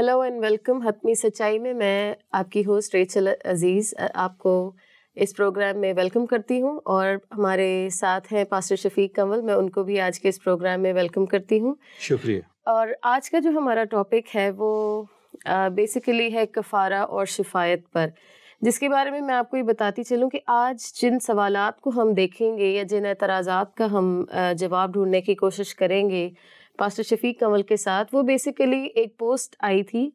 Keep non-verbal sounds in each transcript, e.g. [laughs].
Hello and welcome حتمی سچائی میں میں آپ کی ہوسٹ ریچل عزیز آپ کو اس پروگرام میں ویلکم کرتی ہوں اور ہمارے ساتھ ہیں پاسٹر شفیق کنول میں ان کو بھی آج کے اس پروگرام میں ویلکم کرتی ہوں شکریہ اور آج کا جو ہمارا ٹاپک ہے وہ بیسیکلی ہے کفارہ اور شفایت پر جس کے بارے میں میں آپ کو یہ بتاتی چلوں کہ آج جن سوالات کو ہم دیکھیں گے یا جن اعتراضات کا ہم جواب ڈھونڈنے کی کوشش کریں گے پاسٹر شفیق کنول کے ساتھ وہ بیسیکلی ایک پوسٹ آئی تھی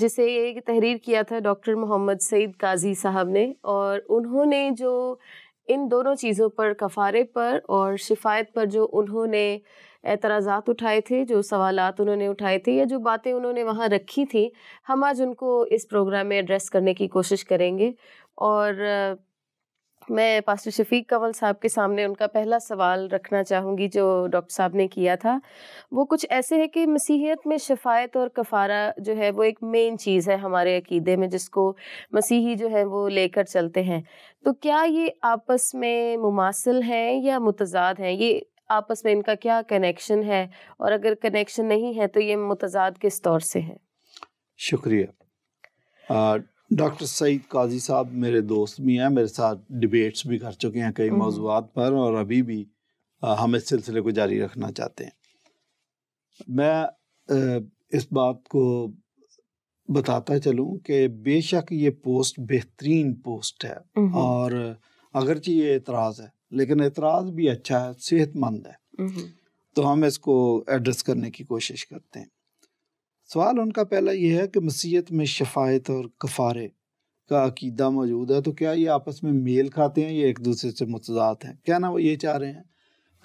جسے ایک تحریر کیا تھا ڈاکٹر محمد سعید قاضی صاحب نے اور انہوں نے جو ان دونوں چیزوں پر کفارے پر اور شفایت پر جو انہوں نے اعتراضات اٹھائے تھے جو سوالات انہوں نے اٹھائے تھے یا جو باتیں انہوں نے وہاں رکھی تھیں ہم آج ان کو اس پروگرام میں ایڈریس کرنے کی کوشش کریں گے اور میں پاسٹر شفیق کنل صاحب کے سامنے ان کا پہلا سوال رکھنا چاہوں گی جو ڈاکٹر صاحب نے کیا تھا وہ کچھ ایسے ہے کہ مسیحیت میں شفایت اور کفارہ جو ہے وہ ایک مین چیز ہے ہمارے عقیدے میں جس کو مسیحی جو ہے وہ لے کر چلتے ہیں تو کیا یہ آپس میں مماثل ہیں یا متضاد ہیں یہ آپس میں ان کا کیا کنیکشن ہے اور اگر کنیکشن نہیں ہے تو یہ متضاد کس طور سے ہے شکریہ ڈاکٹر سعید قاضی صاحب میرے دوست بھی ہیں میرے ساتھ ڈبیٹس بھی کر چکے ہیں کئی موضوعات پر اور ابھی بھی ہم اس سلسلے کو جاری رکھنا چاہتے ہیں میں اس بات کو بتاتا چلوں کہ بے شک یہ پوسٹ بہترین پوسٹ ہے اور اگرچہ یہ اعتراض ہے لیکن اعتراض بھی اچھا ہے صحت مند ہے تو ہم اس کو ایڈریس کرنے کی کوشش کرتے ہیں سوال ان کا پہلا یہ ہے کہ مسیحت میں شفایت اور کفارے کا عقیدہ موجود ہے تو کیا یہ آپس میں میل کھاتے ہیں یا ایک دوسرے سے متضاد ہیں کیا نام وہ یہ چاہ رہے ہیں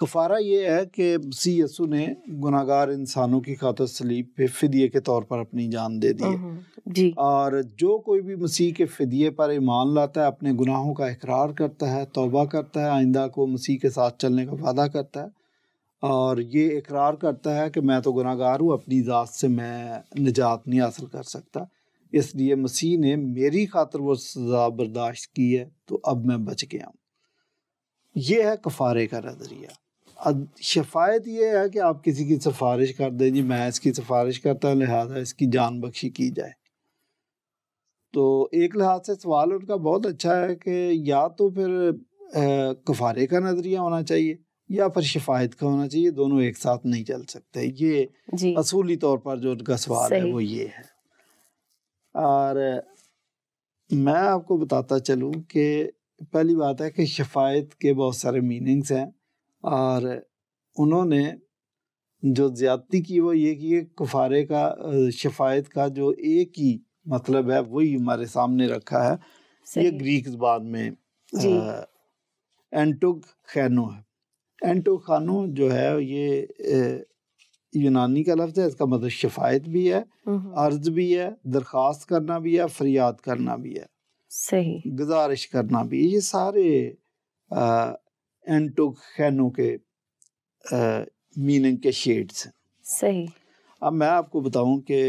کفارہ یہ ہے کہ سی یسو نے گناہ گار انسانوں کی خاطر سلیب پہ فدیے کے طور پر اپنی جان دے دی جی۔ اور جو کوئی بھی مسیح کے فدیے پر ایمان لاتا ہے اپنے گناہوں کا اقرار کرتا ہے توبہ کرتا ہے آئندہ کو مسیح کے ساتھ چلنے کا وعدہ کرتا ہے اور یہ اقرار کرتا ہے کہ میں تو گناہ گار ہوں اپنی ذات سے میں نجات نہیں حاصل کر سکتا اس لیے مسیح نے میری خاطر وہ سزا برداشت کی ہے تو اب میں بچ گیا ہوں یہ ہے کفارے کا نظریہ شفایت یہ ہے کہ آپ کسی کی سفارش کر دیں جی میں اس کی سفارش کرتا ہوں لہٰذا اس کی جان بخشی کی جائے تو ایک لحاظ سے سوال ان کا بہت اچھا ہے کہ یا تو پھر کفارے کا نظریہ ہونا چاہیے یا پھر شفایت کا ہونا چاہیے دونوں ایک ساتھ نہیں چل سکتے یہ جی۔ اصولی طور پر جو ان کا سوال ہے وہ یہ ہے اور میں آپ کو بتاتا چلوں کہ پہلی بات ہے کہ شفایت کے بہت سارے میننگس ہیں اور انہوں نے جو زیادتی کی وہ یہ کہ کفارے کا شفایت کا جو ایک ہی مطلب ہے وہی ہمارے سامنے رکھا ہے یہ گریک زبان میں جی۔ خینو ہے اینٹو خانو جو ہے یہ یونانی کا لفظ ہے اس کا مطلب شفایت بھی ہے عرض بھی ہے درخواست کرنا بھی ہے فریاد کرنا بھی ہے صحیح گزارش کرنا بھی یہ سارے اینٹو خینو کے میننگ کے شیڈس ہیں صحیح اب میں آپ کو بتاؤں کہ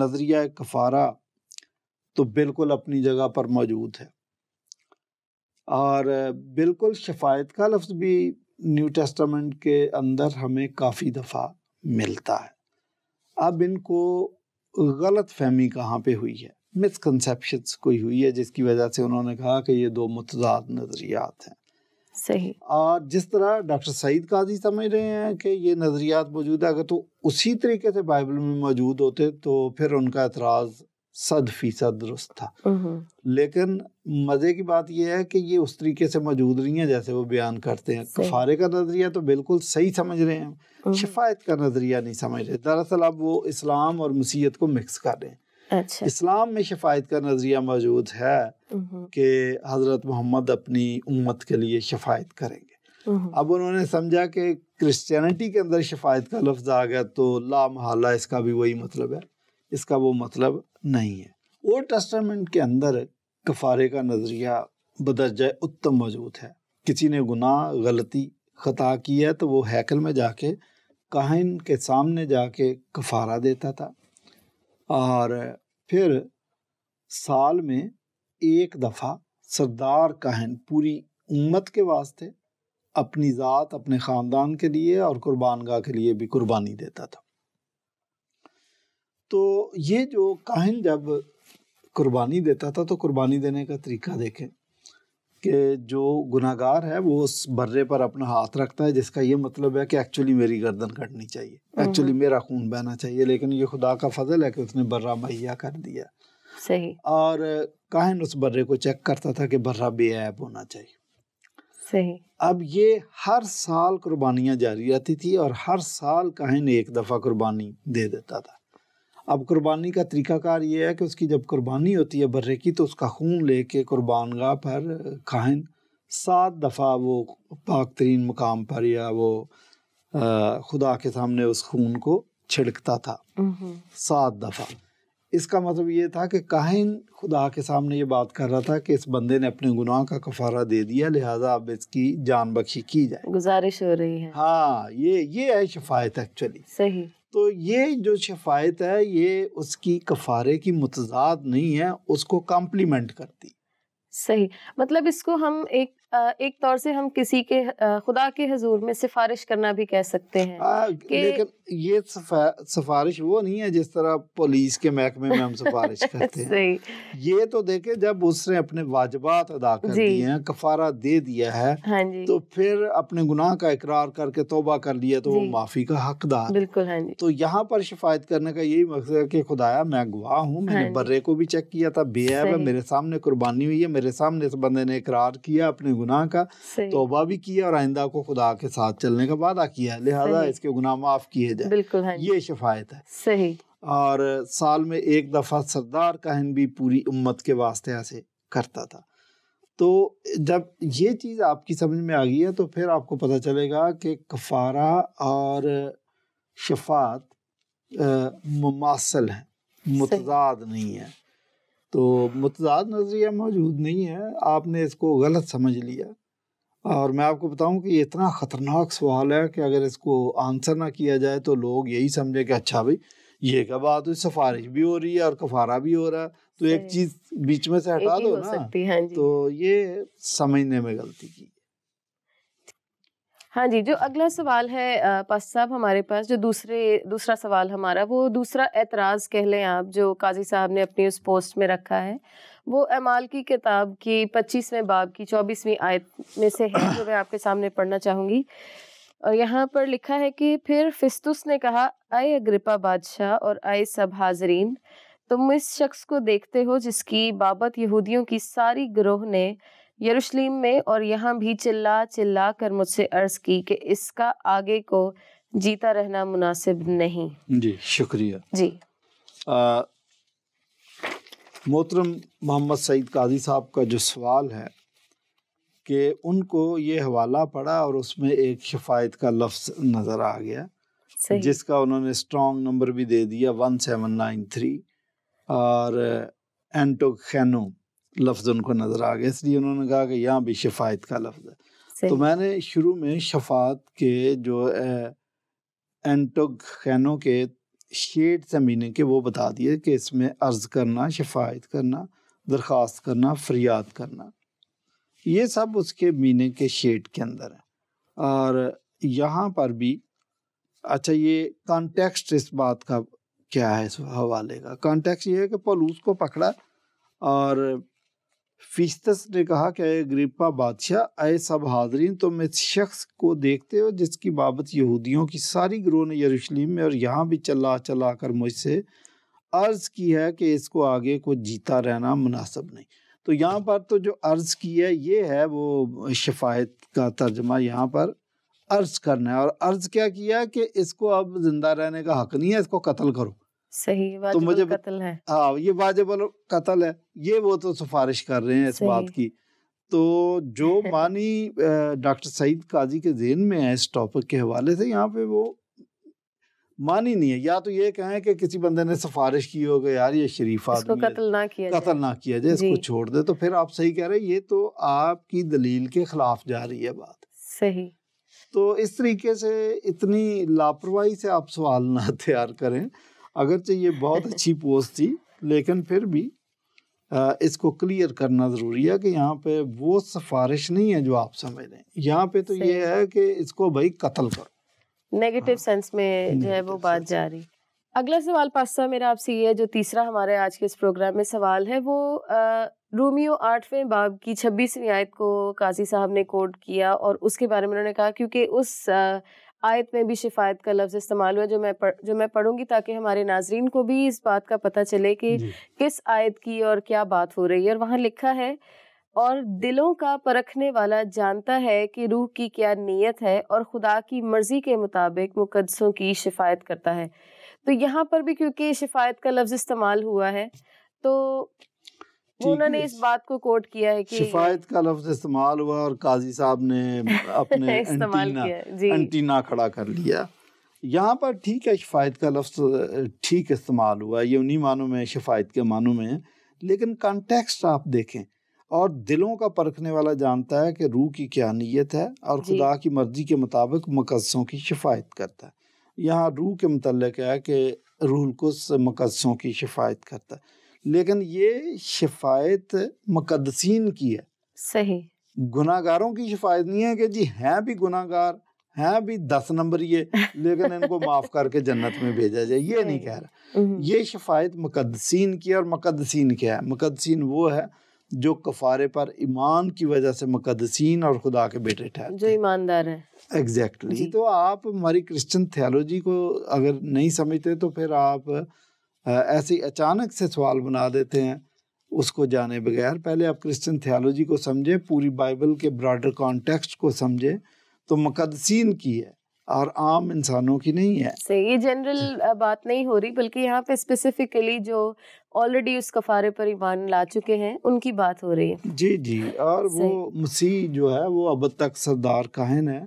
نظریہ کفارہ تو بالکل اپنی جگہ پر موجود ہے اور بالکل شفایت کا لفظ بھی نیو ٹیسٹامنٹ کے اندر ہمیں کافی دفعہ ملتا ہے اب ان کو غلط فہمی کہاں پہ ہوئی ہے مس کنسیپشنس کوئی ہوئی ہے جس کی وجہ سے انہوں نے کہا کہ یہ دو متضاد نظریات ہیں صحیح اور جس طرح ڈاکٹر سعید قاضی سمجھ رہے ہیں کہ یہ نظریات موجود ہے اگر تو اسی طریقے سے بائبل میں موجود ہوتے تو پھر ان کا اعتراض صد فیصد درست تھا لیکن مزے کی بات یہ ہے کہ یہ اس طریقے سے موجود نہیں ہیں جیسے وہ بیان کرتے ہیں کفارے کا نظریہ تو بالکل صحیح سمجھ رہے ہیں شفایت کا نظریہ نہیں سمجھ رہے دراصل اب وہ اسلام اور مسیحت کو مکس کر رہے ہیں اچھا۔ اسلام میں شفایت کا نظریہ موجود ہے کہ حضرت محمد اپنی امت کے لیے شفایت کریں گے اب انہوں نے سمجھا کہ کرسچینٹی کے اندر شفایت کا لفظ آ گیا تو لا محالہ اس کا بھی وہی مطلب ہے اس کا وہ مطلب نہیں ہے اولڈ ٹیسٹامنٹ کے اندر کفارے کا نظریہ بدرجہ اتم موجود ہے کسی نے گناہ غلطی خطا کی ہے تو وہ ہیکل میں جا کے کہن کے سامنے جا کے کفارہ دیتا تھا اور پھر سال میں ایک دفعہ سردار کہن پوری امت کے واسطے اپنی ذات اپنے خاندان کے لیے اور قربان گاہ کے لیے بھی قربانی دیتا تھا تو یہ جو کاہن جب قربانی دیتا تھا تو قربانی دینے کا طریقہ دیکھیں کہ جو گناہ گار ہے وہ اس برے پر اپنا ہاتھ رکھتا ہے جس کا یہ مطلب ہے کہ ایکچولی میری گردن کٹنی چاہیے ایکچولی ہاں۔ میرا خون بہنا چاہیے لیکن یہ خدا کا فضل ہے کہ اس نے برہ مہیا کر دیا صحیح اور کاہن اس برے کو چیک کرتا تھا کہ برہ بے عیب ہونا چاہیے صحیح اب یہ ہر سال قربانیاں جاری رہتی تھی اور ہر سال کاہن ایک دفعہ قربانی دے دیتا تھا اب قربانی کا طریقہ کار یہ ہے کہ اس کی جب قربانی ہوتی ہے برے کی تو اس کا خون لے کے قربان گاہ پر کھائیں سات دفعہ وہ پاک ترین مقام پر یا وہ خدا کے سامنے اس خون کو چھڑکتا تھا سات دفعہ اس کا مطلب یہ تھا کہ کاہن خدا کے سامنے یہ بات کر رہا تھا کہ اس بندے نے اپنے گناہ کا کفارہ دے دیا لہٰذا اب اس کی جان بخشی کی جائے گزارش ہو رہی ہے ہاں یہ یہ ہے شفایت ایکچولی صحیح تو یہ جو شفایت ہے یہ اس کی کفارے کی متضاد نہیں ہے اس کو کمپلیمنٹ کرتی صحیح مطلب اس کو ہم ایک ایک طور سے ہم کسی کے خدا کے حضور میں سفارش کرنا بھی کہہ سکتے ہیں لیکن یہ سفارش وہ نہیں ہے جس طرح پولیس کے محکمے میں ہم [laughs] سفارش کرتے ہیں یہ تو دیکھیں جب اس نے اپنے واجبات ادا کر جی۔ دیے کفارہ دے دیا ہے ہاں جی۔ تو پھر اپنے گناہ کا اقرار کر کے توبہ کر لیا تو وہ جی۔ معافی کا حق دار بالکل ہاں تو یہاں پر شفایت کرنے کا یہی مقصد ہے کہ خدایا میں گواہ ہوں میں نے ہاں برے کو بھی چیک کیا تھا بے ہے میرے سامنے قربانی ہوئی ہے میرے سامنے اس بندے نے اقرار کیا اپنے گناہ کا توبہ بھی کیا اور آئندہ کو خدا کے ساتھ چلنے کا وعدہ کیا ہے لہٰذا اس کے گناہ معاف کیے جائیں بالکل ہاں جی۔ یہ شفایت ہے صحیح اور سال میں ایک دفعہ سردار کہن بھی پوری امت کے واسطے سے کرتا تھا تو جب یہ چیز آپ کی سمجھ میں آ گئی ہے تو پھر آپ کو پتہ چلے گا کہ کفارہ اور شفاعت مماثل ہیں متضاد نہیں ہے تو متضاد نظریہ موجود نہیں ہے آپ نے اس کو غلط سمجھ لیا اور میں آپ کو بتاؤں کہ یہ اتنا خطرناک سوال ہے کہ اگر اس کو آنسر نہ کیا جائے تو لوگ یہی سمجھے کہ اچھا بھائی یہ کیا بات ہوئی سفارش بھی ہو رہی ہے اور کفارہ بھی ہو رہا ہے تو ایک چیز بیچ میں سے ہٹا دو نا ہاں جی۔ تو یہ سمجھنے میں غلطی کی ہاں جی جو اگلا سوال ہے پاس صاحب ہمارے پاس جو دوسرے دوسرا سوال ہمارا وہ دوسرا اعتراض کہہ لیں آپ جو قاضی صاحب نے اپنی اس پوسٹ میں رکھا ہے وہ اعمال کی کتاب کی پچیسویں باب کی چوبیسویں آیت میں سے ہے جو میں آپ کے سامنے پڑھنا چاہوں گی اور یہاں پر لکھا ہے کہ پھر فستس نے کہا اے اگرپا بادشاہ اور اے سب حاضرین تم اس شخص کو دیکھتے ہو جس کی بابت یہودیوں کی ساری گروہ نے یروشلیم میں اور یہاں بھی چلا چلا کر مجھ سے عرض کی کہ اس کا آگے کو جیتا رہنا مناسب نہیں جی شکریہ جی محترم محمد سعید قاضی صاحب کا جو سوال ہے کہ ان کو یہ حوالہ پڑا اور اس میں ایک شفایت کا لفظ نظر آ گیا جس کا انہوں نے اسٹرانگ نمبر بھی دے دیا ون سیون نائن تھری اور لفظ ان کو نظر آ گئے اس لیے انہوں نے کہا کہ یہاں بھی شفایت کا لفظ ہے تو میں نے شروع میں شفات کے جو اینٹوگینوں کے شیڈ سے مینے کے وہ بتا دیے کہ اس میں عرض کرنا شفایت کرنا درخواست کرنا فریاد کرنا یہ سب اس کے مینے کے شیڈ کے اندر ہے اور یہاں پر بھی اچھا یہ کانٹیکسٹ اس بات کا کیا ہے اس حوالے کا کانٹیکسٹ یہ ہے کہ پولوس کو پکڑا اور فیستس نے کہا کہ اے گریپا بادشاہ اے سب حاضرین تم اس شخص کو دیکھتے ہو جس کی بابت یہودیوں کی ساری گروہ نے یروشلیم میں اور یہاں بھی چلا چلا کر مجھ سے عرض کی ہے کہ اس کو آگے کو جیتا رہنا مناسب نہیں تو یہاں پر تو جو عرض کی ہے یہ ہے وہ شفایت کا ترجمہ یہاں پر عرض کرنا ہے اور عرض کیا کیا کہ اس کو اب زندہ رہنے کا حق نہیں ہے اس کو قتل کرو صحیح واجب القتل ہے ہاں یہ واجب القتل ہے یہ وہ تو سفارش کر رہے ہیں اس بات کی تو جو [laughs] معنی ڈاکٹر سعید قاضی کے ذہن میں ہے اس ٹاپک کے حوالے سے یہاں پہ وہ معنی نہیں ہے یا تو یہ کہیں کہ کسی بندے نے سفارش کی ہوگا یار یہ شریف اس کو قتل نہ کیا قتل نہ کیا جائے اس جی۔ کو چھوڑ دے تو پھر آپ صحیح کہہ رہے ہیں یہ تو آپ کی دلیل کے خلاف جا رہی ہے بات صحیح تو اس طریقے سے اتنی لاپرواہی سے آپ سوال نہ [laughs] تیار کریں اگرچہ یہ بہت اچھی پوسٹ تھی لیکن پھر بھی اس کو کلیئر کرنا ضروری ہے کہ یہاں پہ وہ سفارش نہیں ہے جو آپ سمجھ رہے ہیں یہاں پہ تو یہ ہے کہ اس کو بھائی قتل کرو نیگیٹو سینس ہاں۔ میں جو ہے وہ بات جاری اگلا سوال پاستا میرا آپ سے یہ ہے جو تیسرا ہمارے آج کے اس پروگرام میں سوال ہے وہ رومیو آٹھویں باب کی چھبیسویں آیت کو قاضی صاحب نے کوڈ کیا اور اس کے بارے میں انہوں نے کہا کیونکہ اس آیت میں بھی شفایت کا لفظ استعمال ہوا جو میں جو میں پڑھوں گی تاکہ ہمارے ناظرین کو بھی اس بات کا پتہ چلے کہ جی۔ کس آیت کی اور کیا بات ہو رہی ہے اور وہاں لکھا ہے اور دلوں کا پرکھنے والا جانتا ہے کہ روح کی کیا نیت ہے اور خدا کی مرضی کے مطابق مقدسوں کی شفایت کرتا ہے تو یہاں پر بھی کیونکہ شفایت کا لفظ استعمال ہوا ہے تو جی، انہوں نے اس بات کو کوٹ کیا ہے کہ شفایت کا لفظ استعمال ہوا اور قاضی صاحب نے [laughs] اپنے جی۔ انٹینا کھڑا کر لیا یہاں پر ٹھیک ہے شفایت کا لفظ ٹھیک استعمال ہوا یہ انہی معنوں میں شفایت کے معنوں میں لیکن کانٹیکسٹ آپ دیکھیں اور دلوں کا پرکھنے والا جانتا ہے کہ روح کی کیا نیت ہے اور جی۔ خدا کی مرضی کے مطابق مقدسوں کی شفایت کرتا ہے یہاں روح کے متعلق ہے کہ روح القدس مقدسوں کی شفایت کرتا ہے لیکن یہ شفایت مقدسین کی ہے صحیح گناہ گاروں کی شفایت نہیں ہے کہ جی ہیں بھی گناہ گار ہیں بھی دس نمبر یہ لیکن ان کو معاف کر کے جنت میں بھیجا جائے یہ نہیں کہہ رہا یہ شفایت مقدسین کی اور مقدسین کیا ہے مقدسین وہ ہے جو کفارے پر ایمان کی وجہ سے مقدسین اور خدا کے بیٹے ٹھہرتے جو ایماندار ہیں ایگزیکٹلی exactly. جی. تو آپ ہماری کرسچن تھیالوجی کو اگر نہیں سمجھتے تو پھر آپ ایسی اچانک سے سوال بنا دیتے ہیں اس کو جانے بغیر پہلے آپ کرسچن تھیالوجی کو سمجھے پوری بائبل کے براڈر کانٹیکسٹ کو سمجھے تو مقدسین کی ہے اور عام انسانوں کی نہیں ہے یہ جنرل جی۔ بات نہیں ہو رہی بلکہ یہاں پہ اسپیسیفکلی جو آلریڈی اس کفارے پر ایمان لا چکے ہیں ان کی بات ہو رہی ہے جی جی اور وہ مسیح جو ہے وہ اب تک سردار کہن ہے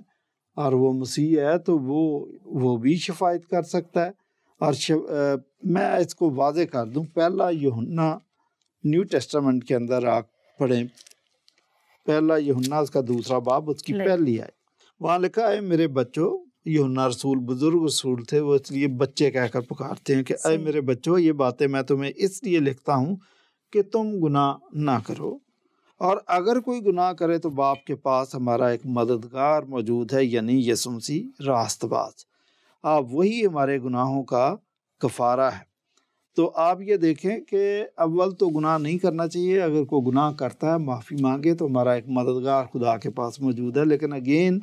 اور وہ مسیح ہے تو وہ بھی شفایت کر سکتا ہے اور شو میں اس کو واضح کر دوں پہلا یہنّا نیو ٹیسٹامنٹ کے اندر آ پڑھیں پہلا یہنّا اس کا دوسرا باب اس کی پہلی آئے وہاں لکھا ہے میرے بچوں ینا رسول بزرگ رسول تھے وہ اس لیے بچے کہہ کر پکارتے ہیں کہ اے میرے بچوں یہ باتیں میں تمہیں اس لیے لکھتا ہوں کہ تم گناہ نہ کرو اور اگر کوئی گناہ کرے تو باپ کے پاس ہمارا ایک مددگار موجود ہے یعنی یسمسی راست باز آپ وہی ہمارے گناہوں کا کفارہ ہے تو آپ یہ دیکھیں کہ اول تو گناہ نہیں کرنا چاہیے اگر کوئی گناہ کرتا ہے معافی مانگے تو ہمارا ایک مددگار خدا کے پاس موجود ہے لیکن اگین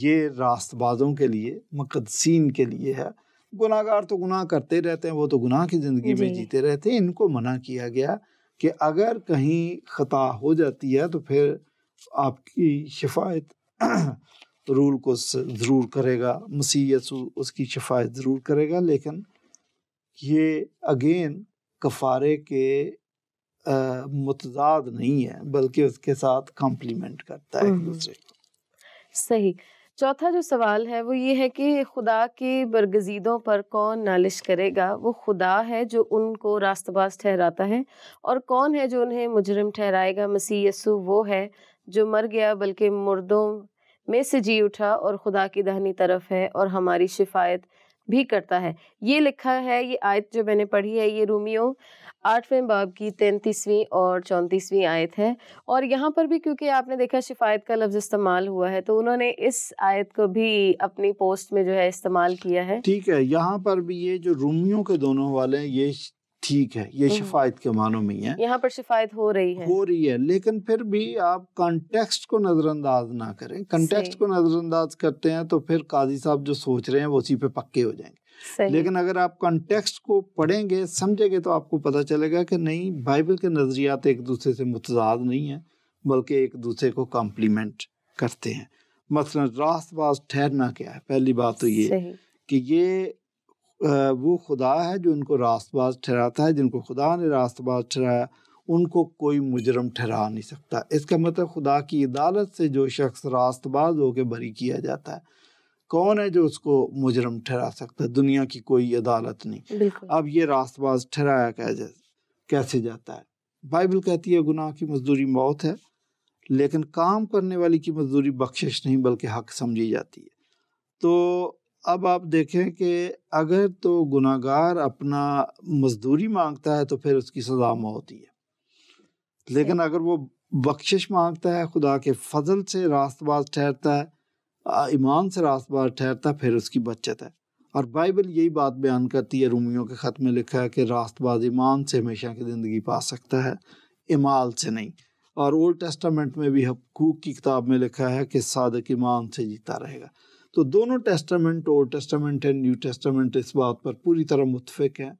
یہ راست بازوں کے لیے مقدسین کے لیے ہے گناہ گار تو گناہ کرتے رہتے ہیں وہ تو گناہ کی زندگی میں جی۔ جیتے رہتے ہیں ان کو منع کیا گیا کہ اگر کہیں خطا ہو جاتی ہے تو پھر آپ کی شفایت رول کو ضرور کرے گا یسو اس کی شفاعت ضرور کرے گا لیکن یہ اگین کفارے کے متضاد نہیں ہے بلکہ اس کے ساتھ کمپلیمنٹ کرتا ہے صحیح چوتھا جو سوال ہے وہ یہ ہے کہ خدا کی برگزیدوں پر کون نالش کرے گا وہ خدا ہے جو ان کو راست باز ٹھہراتا ہے اور کون ہے جو انہیں مجرم ٹھہرائے گا مسیح یسو وہ ہے جو مر گیا بلکہ مردوں میں سے جی اٹھا اور خدا کی دہنی طرف ہے اور ہماری شفایت بھی کرتا ہے یہ لکھا ہے یہ آیت جو میں نے پڑھی ہے یہ آٹھویں باب کی تینتیسویں اور چونتیسویں آیت ہے اور یہاں پر بھی کیونکہ آپ نے دیکھا شفایت کا لفظ استعمال ہوا ہے تو انہوں نے اس آیت کو بھی اپنی پوسٹ میں جو ہے استعمال کیا ہے ٹھیک ہے یہاں پر بھی یہ جو رومیوں کے دونوں والے ہیں یہ ٹھیک ہے یہ شفایت کے معنوں میں ہے ہے ہے یہاں پر شفایت ہو ہو رہی رہی لیکن پھر بھی آپ کانٹیکسٹ کو نظر انداز نہ کریں کانٹیکسٹ کو نظر انداز کرتے ہیں تو پھر قاضی صاحب جو سوچ رہے ہیں وہ اسی پکے ہو جائیں گے لیکن اگر آپ کانٹیکسٹ کو پڑھیں گے سمجھیں گے تو آپ کو پتا چلے گا کہ نہیں بائبل کے نظریات ایک دوسرے سے متضاد نہیں ہیں بلکہ ایک دوسرے کو کمپلیمنٹ کرتے ہیں مثلا راست باز ٹھہرنا کیا ہے پہلی بات تو یہ کہ یہ وہ خدا ہے جو ان کو راست باز ٹھہراتا ہے جن کو خدا نے راست باز ٹھہرایا ان کو کوئی مجرم ٹھہرا نہیں سکتا اس کا مطلب خدا کی عدالت سے جو شخص راست باز ہو کے بری کیا جاتا ہے کون ہے جو اس کو مجرم ٹھہرا سکتا ہے دنیا کی کوئی عدالت نہیں اب یہ راست باز ٹھہرایا کیسے جاتا ہے بائبل کہتی ہے گناہ کی مزدوری موت ہے لیکن کام کرنے والی کی مزدوری بخشش نہیں بلکہ حق سمجھی جاتی ہے تو اب آپ دیکھیں کہ اگر تو گناہ گار اپنا مزدوری مانگتا ہے تو پھر اس کی سزا موت ہی ہے لیکن اگر وہ بخشش مانگتا ہے خدا کے فضل سے راست باز ٹھہرتا ہے ایمان سے راست باز ٹھہرتا ہے پھر اس کی بچت ہے اور بائبل یہی بات بیان کرتی ہے رومیوں کے خط میں لکھا ہے کہ راست باز ایمان سے ہمیشہ کی زندگی پا سکتا ہے ایمال سے نہیں اور اولڈ ٹیسٹامنٹ میں بھی حقوق کی کتاب میں لکھا ہے کہ صادق ایمان سے جیتا رہے گا تو دونوں ٹیسٹامنٹ اور ٹیسٹامنٹ نیو ٹیسٹمنٹ اس بات پر پوری طرح متفق ہے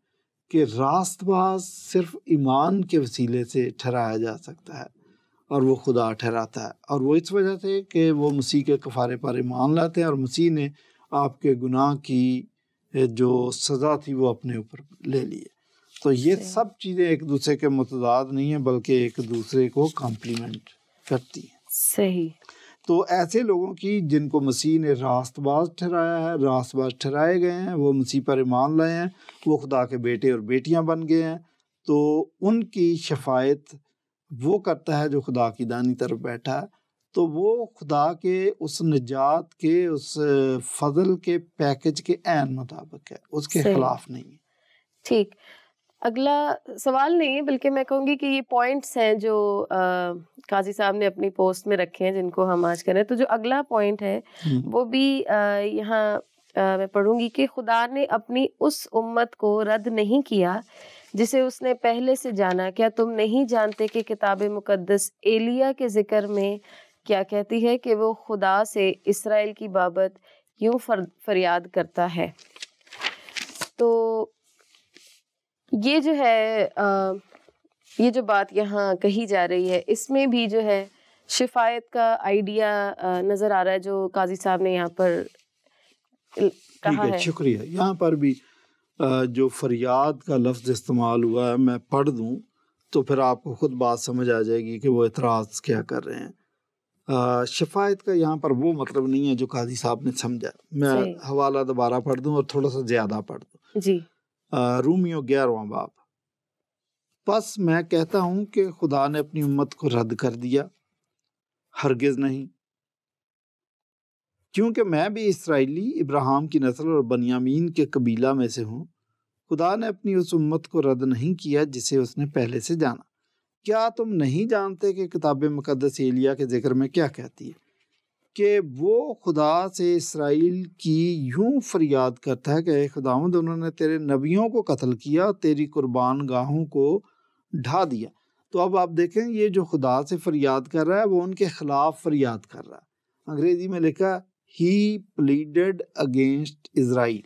کہ راست باز صرف ایمان کے وسیلے سے ٹھہرایا جا سکتا ہے اور وہ خدا ٹھہراتا ہے اور وہ اس وجہ سے کہ وہ مسیح کے کفارے پر ایمان لاتے ہیں اور مسیح نے آپ کے گناہ کی جو سزا تھی وہ اپنے اوپر لے لی ہے تو یہ سب چیزیں ایک دوسرے کے متضاد نہیں ہیں بلکہ ایک دوسرے کو کمپلیمنٹ کرتی ہیں صحیح تو ایسے لوگوں کی جن کو مسیح نے راست باز ٹھہرایا ہے راست باز ٹھہرائے گئے ہیں وہ مسیح پر ایمان لائے ہیں وہ خدا کے بیٹے اور بیٹیاں بن گئے ہیں تو ان کی شفایت وہ کرتا ہے جو خدا کی دانی طرف بیٹھا ہے تو وہ خدا کے اس نجات کے اس فضل کے پیکج کے عین مطابق ہے اس کے خلاف نہیں ہے ٹھیک اگلا سوال نہیں ہے بلکہ میں کہوں گی کہ یہ پوائنٹس ہیں جو قاضی صاحب نے اپنی پوسٹ میں رکھے ہیں جن کو ہم آج کریں تو جو اگلا پوائنٹ ہے وہ بھی یہاں میں پڑھوں گی کہ خدا نے اپنی اس امت کو رد نہیں کیا جسے اس نے پہلے سے جانا کیا تم نہیں جانتے کہ کتاب مقدس ایلیا کے ذکر میں کیا کہتی ہے کہ وہ خدا سے اسرائیل کی بابت یوں فریاد کرتا ہے تو یہ جو ہے یہ جو بات یہاں کہی جا رہی ہے اس میں بھی جو ہے شفایت کا آئیڈیا نظر آ رہا ہے جو قاضی صاحب نے یہاں پر کہا ہے شکریہ یہاں پر بھی جو فریاد کا لفظ استعمال ہوا ہے میں پڑھ دوں تو پھر آپ کو خود بات سمجھ آ جائے گی کہ وہ اعتراض کیا کر رہے ہیں شفایت کا یہاں پر وہ مطلب نہیں ہے جو قاضی صاحب نے سمجھا میں حوالہ دوبارہ پڑھ دوں اور تھوڑا سا زیادہ پڑھ دوں جی رومیو گیارواں باپ بس میں کہتا ہوں کہ خدا نے اپنی امت کو رد کر دیا ہرگز نہیں کیونکہ میں بھی اسرائیلی ابراہم کی نسل اور بنیامین کے قبیلہ میں سے ہوں خدا نے اپنی اس امت کو رد نہیں کیا جسے اس نے پہلے سے جانا کیا تم نہیں جانتے کہ کتاب مقدس ایلیا کے ذکر میں کیا کہتی ہے کہ وہ خدا سے اسرائیل کی یوں فریاد کرتا ہے کہ خدا مند انہوں نے تیرے نبیوں کو قتل کیا تیری قربان گاہوں کو ڈھا دیا تو اب آپ دیکھیں یہ جو خدا سے فریاد کر رہا ہے وہ ان کے خلاف فریاد کر رہا ہے انگریزی میں لکھا ہی پلیڈڈ اگینسٹ اسرائیل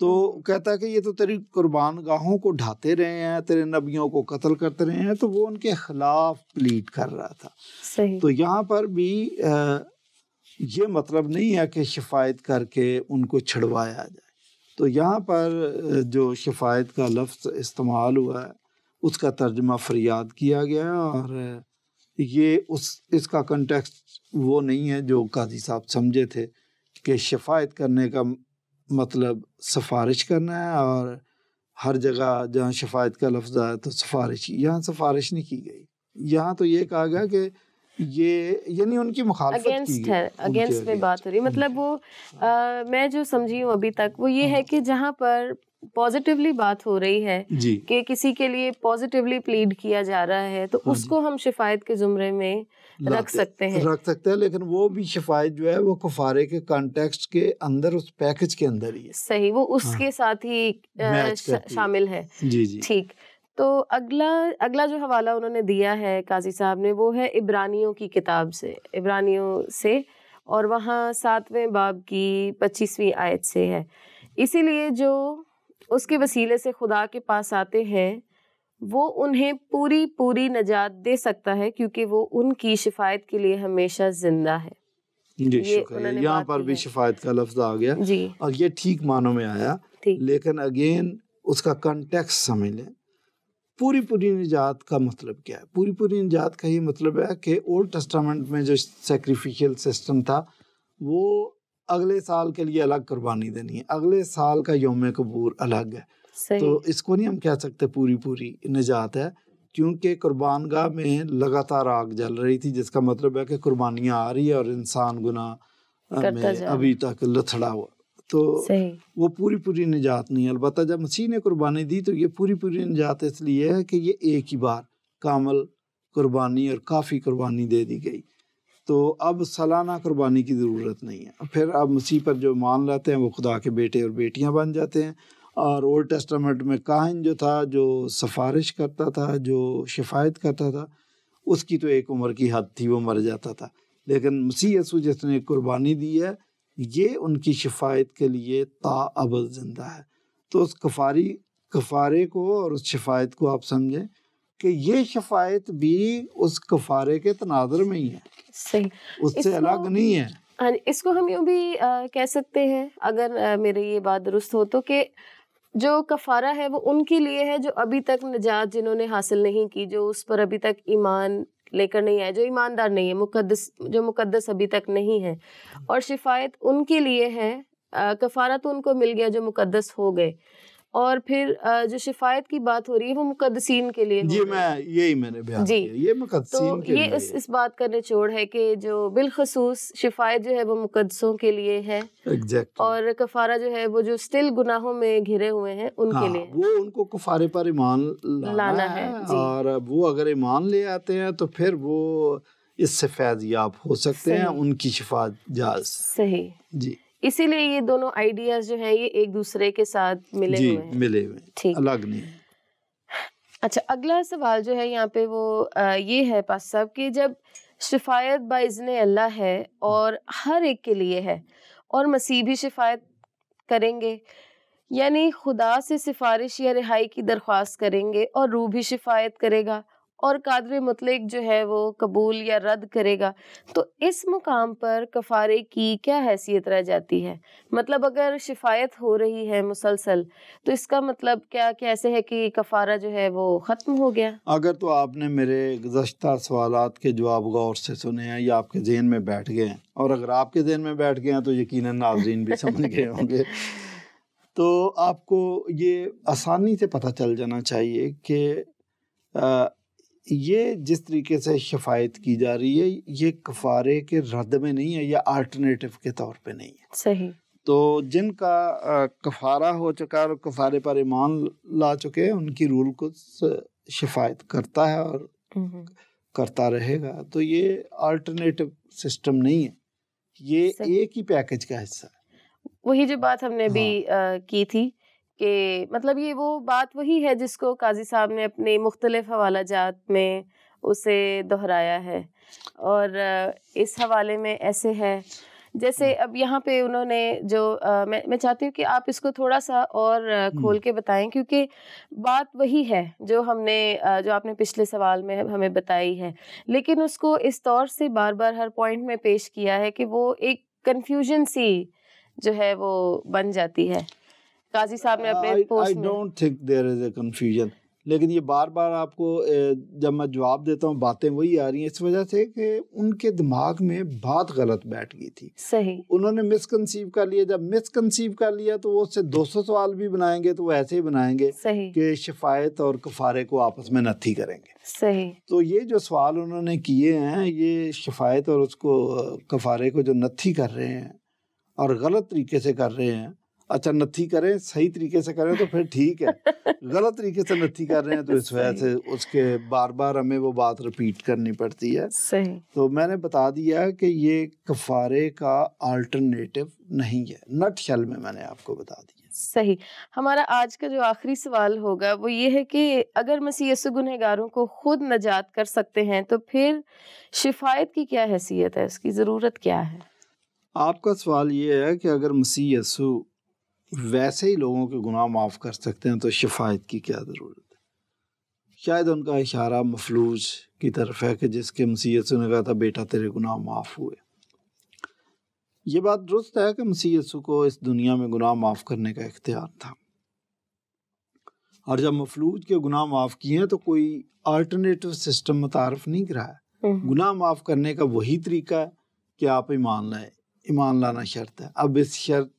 تو کہتا ہے کہ یہ تو تیری قربان گاہوں کو ڈھاتے رہے ہیں تیرے نبیوں کو قتل کرتے رہے ہیں تو وہ ان کے خلاف پلیٹ کر رہا تھا تو یہاں پر بھی یہ مطلب نہیں ہے کہ شفایت کر کے ان کو چھڑوایا جائے تو یہاں پر جو شفایت کا لفظ استعمال ہوا ہے اس کا ترجمہ فریاد کیا گیا اور یہ اس اس کا کنٹیکس وہ نہیں ہے جو قاضی صاحب سمجھے تھے کہ شفایت کرنے کا مطلب سفارش کرنا ہے اور ہر جگہ جہاں شفایت کا لفظ آیا تو سفارش یہاں سفارش نہیں کی گئی یہاں تو یہ کہا گیا کہ یہ یعنی ان کی مخالفت اگینسٹ ہے اگینسٹ میں بات ہو رہی مطلب جی، وہ جی۔ میں جو سمجھی ہوں ابھی تک وہ یہ ہاں۔ ہے کہ جہاں پر پازیٹیولی بات ہو رہی ہے جی۔ کہ کسی کے لیے پازیٹیولی پلیڈ کیا جا رہا ہے تو ہاں اس کو ہم شفایت کے زمرے میں رکھ سکتے ہیں رکھ سکتے ہیں لیکن وہ بھی شفایت جو ہے وہ کفارے کے کانٹیکسٹ کے اندر اس پیکج کے اندر ہی ہے صحیح وہ اس ہاں۔ کے ساتھ ہی شامل ہے جی جی ٹھیک تو اگلا اگلا جو حوالہ انہوں نے دیا ہے قاضی صاحب نے وہ ہے عبرانیوں کی کتاب سے عبرانیوں سے اور وہاں ساتویں باب کی پچیسویں آیت سے ہے اسی لیے جو اس کے وسیلے سے خدا کے پاس آتے ہیں وہ انہیں پوری پوری نجات دے سکتا ہے کیونکہ وہ ان کی شفایت کے لیے ہمیشہ زندہ ہے جی شکریہ یہاں پر بھی شفایت کا لفظ آ جی اور یہ ٹھیک معنوں میں آیا لیکن اگین اس کا کنٹیکس سمجھ لیں پوری پوری نجات کا مطلب کیا ہے پوری پوری نجات کا یہ مطلب ہے کہ اولڈ ٹیسٹامنٹ میں جو سیکریفیشیل سسٹم تھا وہ اگلے سال کے لیے الگ قربانی دینی ہے اگلے سال کا یوم قبور الگ ہے تو اس کو نہیں ہم کہہ سکتے پوری پوری نجات ہے کیونکہ قربان گاہ میں لگاتار آگ جل رہی تھی جس کا مطلب ہے کہ قربانیاں آ رہی ہے اور انسان گناہ میں ابھی تک لتھڑا ہوا تو وہ پوری پوری نجات نہیں ہے البتہ جب مسیح نے قربانی دی تو یہ پوری پوری نجات اس لیے ہے کہ یہ ایک ہی بار کامل قربانی اور کافی قربانی دے دی گئی تو اب سالانہ قربانی کی ضرورت نہیں ہے پھر اب مسیح پر جو مان لاتے ہیں وہ خدا کے بیٹے اور بیٹیاں بن جاتے ہیں اور اولڈ ٹیسٹامنٹ میں کاہن جو تھا جو سفارش کرتا تھا جو شفایت کرتا تھا اس کی تو ایک عمر کی حد تھی وہ مر جاتا تھا لیکن مسیح یسو جس نے قربانی دی ہے یہ ان کی شفایت کے لیے تا ابد زندہ ہے تو اس کفاری کفارے کو اور اس شفایت کو آپ سمجھیں کہ یہ شفایت بھی اس کفارے کے تناظر میں ہی ہے صحیح اس سے الگ نہیں ہے ہاں جی، اس کو ہم یوں بھی کہہ سکتے ہیں اگر میرے یہ بات درست ہو تو کہ جو کفارہ ہے وہ ان کے لیے ہے جو ابھی تک نجات جنہوں نے حاصل نہیں کی جو اس پر ابھی تک ایمان لے کر نہیں آئے جو ایماندار نہیں ہے مقدس جو مقدس ابھی تک نہیں ہے جی۔ اور شفایت ان کے لیے ہے کفارہ تو ان کو مل گیا جو مقدس ہو گئے اور پھر جو شفایت کی بات ہو رہی ہے وہ مقدسین کے لیے جی میں میں یہی نے بیان جی۔ یہ مقدسین کے لیے ہے اور کفارہ جو ہے وہ جو سٹل گناہوں میں گھرے ہوئے ہیں ان کے ہاں، لیے وہ ان کو کفارے پر ایمان لانا ہے جی۔ اور وہ اگر ایمان لے آتے ہیں تو پھر وہ اس سے فیض یاب ہو سکتے ہیں ان کی شفا جاز صحیح جی اسی لیے یہ دونوں آئیڈیاز جو ہیں یہ ایک دوسرے کے ساتھ ملے جی، ہوئے ہیں ملے ہوئے الگ نہیں اچھا اگلا سوال جو ہے یہاں پہ وہ یہ ہے پاس صاحب کہ جب شفایت باعزن اللہ ہے اور ہر ایک کے لیے ہے اور مسیح بھی شفایت کریں گے یعنی خدا سے سفارش یا رہائی کی درخواست کریں گے اور روح بھی شفایت کرے گا اور قادر مطلق جو ہے وہ قبول یا رد کرے گا تو اس مقام پر کفارے کی کیا حیثیت رہ جاتی ہے مطلب اگر شفایت ہو رہی ہے مسلسل تو اس کا مطلب کیا کیسے ہے کہ کفارہ جو ہے وہ ختم ہو گیا اگر تو آپ نے میرے گزشتہ سوالات کے جواب غور سے سنے ہیں یا آپ کے ذہن میں بیٹھ گئے ہیں اور اگر آپ کے ذہن میں بیٹھ گئے ہیں تو یقیناً ناظرین بھی سمجھ گئے ہوں گے [laughs] تو آپ کو یہ آسانی سے پتہ چل جانا چاہیے کہ یہ جس طریقے سے شفایت کی جا رہی ہے یہ کفارے کے رد میں نہیں ہے یا آلٹرنیٹو کے طور پہ نہیں ہے صحیح تو جن کا کفارہ ہو چکا اور کفارے پر ایمان لا چکے ان کی رول کو شفایت کرتا ہے اور کرتا رہے گا تو یہ آلٹرنیٹو سسٹم نہیں ہے یہ ایک ہی پیکج کا حصہ ہے وہی جو بات ہم نے بھی ہاں۔ کی تھی کہ مطلب یہ وہ بات وہی ہے جس کو قاضی صاحب نے اپنے مختلف حوالہ جات میں اسے دہرایا ہے اور اس حوالے میں ایسے ہے جیسے اب یہاں پہ انہوں نے جو میں میں چاہتی ہوں کہ آپ اس کو تھوڑا سا اور کھول کے بتائیں کیونکہ بات وہی ہے جو ہم نے جو آپ نے پچھلے سوال میں ہمیں بتائی ہے لیکن اس کو اس طور سے بار بار ہر پوائنٹ میں پیش کیا ہے کہ وہ ایک کنفیوژن سی جو ہے وہ بن جاتی ہے قاضی صاحب اپنے کنفیوژن لیکن یہ بار بار آپ کو جب میں جواب دیتا ہوں باتیں وہی آ رہی ہیں اس وجہ سے کہ ان کے دماغ میں بات غلط بیٹھ گئی تھی صحیح انہوں نے مس کنسیو کر لیا جب مس کنسیو کر لیا تو وہ اس سے دو سو سوال بھی بنائیں گے تو وہ ایسے ہی بنائیں گے صحیح کہ شفایت اور کفارے کو آپس میں نتھی کریں گے صحیح تو یہ جو سوال انہوں نے کیے ہیں یہ شفایت اور اس کو کفارے کو جو نتھی کر رہے ہیں اور غلط طریقے سے کر رہے ہیں اچھا نتھی کریں صحیح طریقے سے کریں تو پھر ٹھیک ہے [laughs] غلط طریقے سے نتھی کر رہے ہیں تو اس وجہ سے اس کے بار بار ہمیں وہ بات رپیٹ کرنی پڑتی ہے صحیح تو میں نے بتا دیا کہ یہ کفارے کا آلٹرنیٹو نہیں ہے نٹ شل میں میں نے آپ کو بتا دیا صحیح ہمارا آج کا جو آخری سوال ہوگا وہ یہ ہے کہ اگر مسی گنہ گاروں کو خود نجات کر سکتے ہیں تو پھر شفایت کی کیا حیثیت ہے اس کی ضرورت کیا ہے آپ کا سوال یہ ہے کہ اگر مسیح یسو ویسے ہی لوگوں کے گناہ معاف کر سکتے ہیں تو شفایت کی کیا ضرورت ہے شاید ان کا اشارہ مفلوج کی طرف ہے کہ جس کے مسیحت سو نے کہا تھا بیٹا تیرے گناہ معاف ہوئے یہ بات درست ہے کہ یسو کو اس دنیا میں گناہ معاف کرنے کا اختیار تھا اور جب مفلوج کے گناہ معاف کیے ہیں تو کوئی آلٹرنیٹو سسٹم متعارف نہیں کرایا گناہ معاف کرنے کا وہی طریقہ ہے کہ آپ ایمان لائیں ایمان لانا شرط ہے اب اس شرط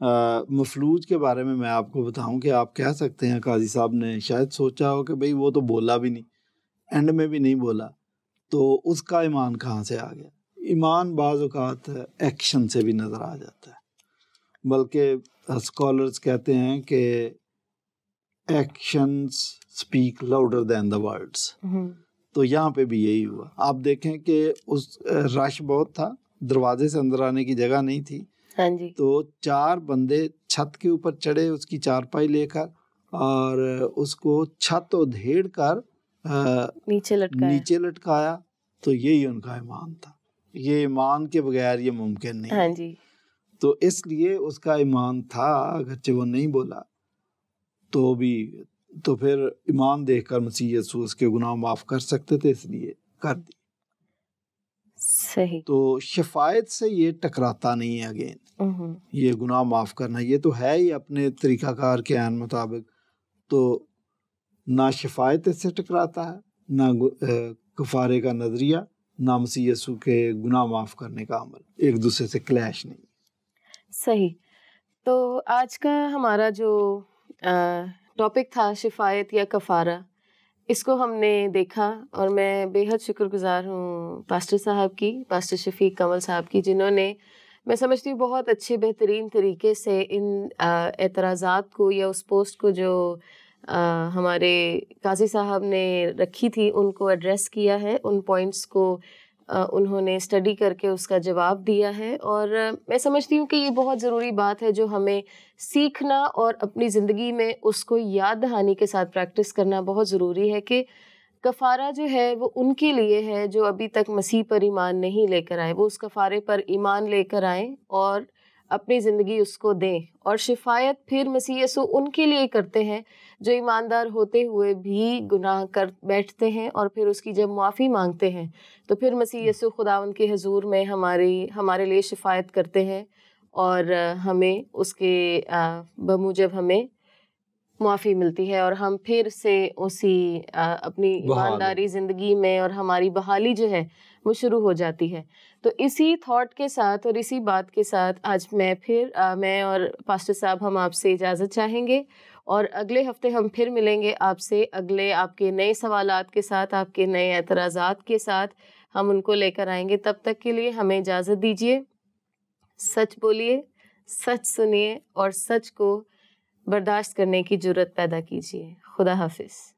مفلوج کے بارے میں میں آپ کو بتاؤں کہ آپ کہہ سکتے ہیں قاضی صاحب نے شاید سوچا ہو کہ بھئی وہ تو بولا بھی نہیں اینڈ میں بھی نہیں بولا تو اس کا ایمان کہاں سے آ گیا ایمان بعض اوقات ایکشن سے بھی نظر آ جاتا ہے بلکہ اسکالرز کہتے ہیں کہ actions speak louder than the worlds تو یہاں پہ بھی یہی ہوا آپ دیکھیں کہ اس رش بہت تھا دروازے سے اندر آنے کی جگہ نہیں تھی ہاں جی۔ تو چار بندے چھت کے اوپر چڑھے اس کی چار پائی لے کر اور اس کو چھت ادھیڑ کر نیچے لٹکایا تو یہی ان کا ایمان تھا یہ ایمان کے بغیر یہ ممکن نہیں ہاں جی۔ تو اس لیے اس کا ایمان تھا اگرچہ وہ نہیں بولا تو بھی تو پھر ایمان دیکھ کر مسیح سو اس کے گناہ معاف کر سکتے تھے اس لیے کر دی تو شفایت سے یہ ٹکراتا نہیں ہے اگین یہ گناہ معاف کرنا یہ تو ہے ہی اپنے طریقہ کار کے عین مطابق تو نہ شفایت سے ٹکراتا ہے نہ کفارے کا نظریہ نہ مسیح یسو کے گناہ معاف کرنے کا عمل ایک دوسرے سے کلیش نہیں صحیح تو آج کا ہمارا جو ٹاپک تھا شفایت یا کفارہ اس کو ہم نے دیکھا اور میں بے حد شکر گزار ہوں پاسٹر صاحب کی پاسٹر شفیق کمل صاحب کی جنہوں نے میں سمجھتی ہوں بہت اچھے بہترین طریقے سے ان اعتراضات کو یا اس پوسٹ کو جو ہمارے قاضی صاحب نے رکھی تھی ان کو ایڈریس کیا ہے ان پوائنٹس کو انہوں نے اسٹڈی کر کے اس کا جواب دیا ہے اور میں سمجھتی ہوں کہ یہ بہت ضروری بات ہے جو ہمیں سیکھنا اور اپنی زندگی میں اس کو یاد دہانی کے ساتھ پریکٹس کرنا بہت ضروری ہے کہ کفارہ جو ہے وہ ان کے لیے ہے جو ابھی تک مسیح پر ایمان نہیں لے کر آئے وہ اس کفارے پر ایمان لے کر آئیں اور اپنی زندگی اس کو دیں اور شفایت پھر مسیح یسو ان کے لیے کرتے ہیں جو ایماندار ہوتے ہوئے بھی گناہ کر بیٹھتے ہیں اور پھر اس کی جب معافی مانگتے ہیں تو پھر مسیح یسو خدا ان کے حضور میں ہماری ہمارے لیے شفایت کرتے ہیں اور ہمیں اس کے بموجب ہمیں معافی ملتی ہے اور ہم پھر سے اسی اپنی ایمانداری زندگی میں اور ہماری بحالی جو ہے وہ شروع ہو جاتی ہے تو اسی تھاٹ کے ساتھ اور اسی بات کے ساتھ آج میں پھر میں اور پاسٹر صاحب ہم آپ سے اجازت چاہیں گے اور اگلے ہفتے ہم پھر ملیں گے آپ سے اگلے آپ کے نئے سوالات کے ساتھ آپ کے نئے اعتراضات کے ساتھ ہم ان کو لے کر آئیں گے تب تک کے لیے ہمیں اجازت دیجیے سچ بولیے سچ سنیے اور سچ کو برداشت کرنے کی ضرورت پیدا کیجیے خدا حافظ